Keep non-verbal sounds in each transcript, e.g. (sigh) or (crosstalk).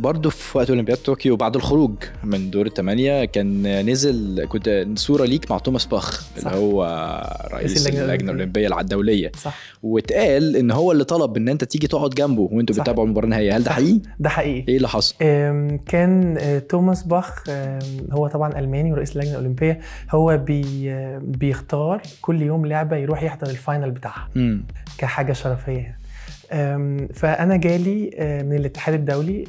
برضه في وقت اولمبياد طوكيو بعد الخروج من دور الثمانيه كان نزل كنت صوره ليك مع توماس باخ اللي هو رئيس اللجنه الاولمبيه الدوليه صح واتقال ان هو اللي طلب ان انت تيجي تقعد جنبه وانتوا بتتابعوا المباراه النهائيه هل ده حقيقي؟ ده حقيقي ايه اللي حصل؟ كان آه، توماس باخ آه، هو طبعا الماني ورئيس اللجنه الاولمبيه هو بي آه، بيختار كل يوم لعبه يروح يحضر الفاينل بتاعها كحاجه شرفيه فانا جالي أه، من الاتحاد الدولي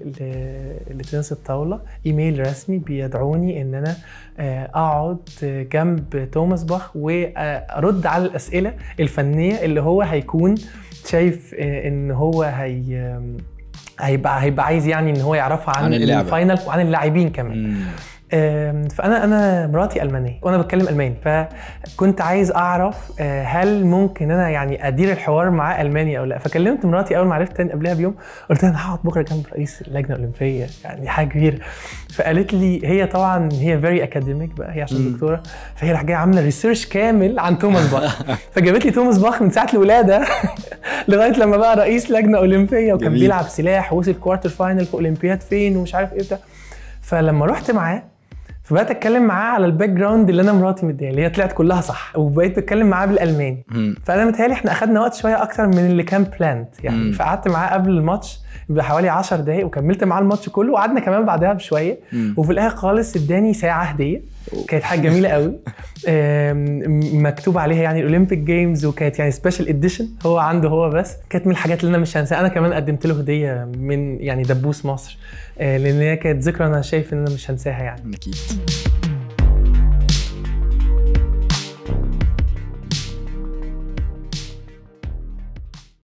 لتنس الطاوله ايميل رسمي بيدعوني ان انا أه، اقعد جنب توماس باخ وارد على الاسئله الفنيه اللي هو هيكون شايف أه، ان هو هي هيبقى هيبقى عايز يعني ان هو يعرفها عن, عن الفاينل وعن اللاعبين كمان فانا انا مراتي المانيه وانا بتكلم الماني فكنت عايز اعرف آه، هل ممكن انا يعني ادير الحوار معاه الماني او لا فكلمت مراتي اول ما عرفت تاني قبلها بيوم قلت لها انا هقعد بكره جنب رئيس اللجنه الاولمبيه يعني حاجه كبيره فقالت لي هي طبعا هي فيري اكاديميك بقى هي عشان دكتوره فهي راح جايه عامله ريسيرش كامل عن توماس باخ (laughs) فجابت لي توماس باخ من ساعه الولاده (laughs) لغايه لما بقى رئيس لجنه اولمبيه وكان بيلعب سلاح ووصل كوارتر فاينل في اولمبياد فين ومش عارف ايه بتاع فلما رحت معاه فبقيت اتكلم معاه على الباك جراوند اللي انا مراتي مديها اللي هي طلعت كلها صح وبقيت اتكلم معاه بالالماني فانا متهيألي احنا اخدنا وقت شويه اكتر من اللي كان بلاند يعني مم. فقعدت معاه قبل الماتش بحوالي 10 دقائق وكملت معاه الماتش كله وقعدنا كمان بعدها بشويه مم. وفي الاخر خالص اداني ساعه هديه كانت حاجه جميله قوي مكتوب عليها يعني الاولمبيك جيمز وكانت يعني سبيشال اديشن هو عنده هو بس كانت من الحاجات اللي انا مش هنساها انا كمان قدمت له هديه من يعني دبوس مصر آه، لان هي كانت ذكرى انا شايف ان انا مش هنساها يعني اكيد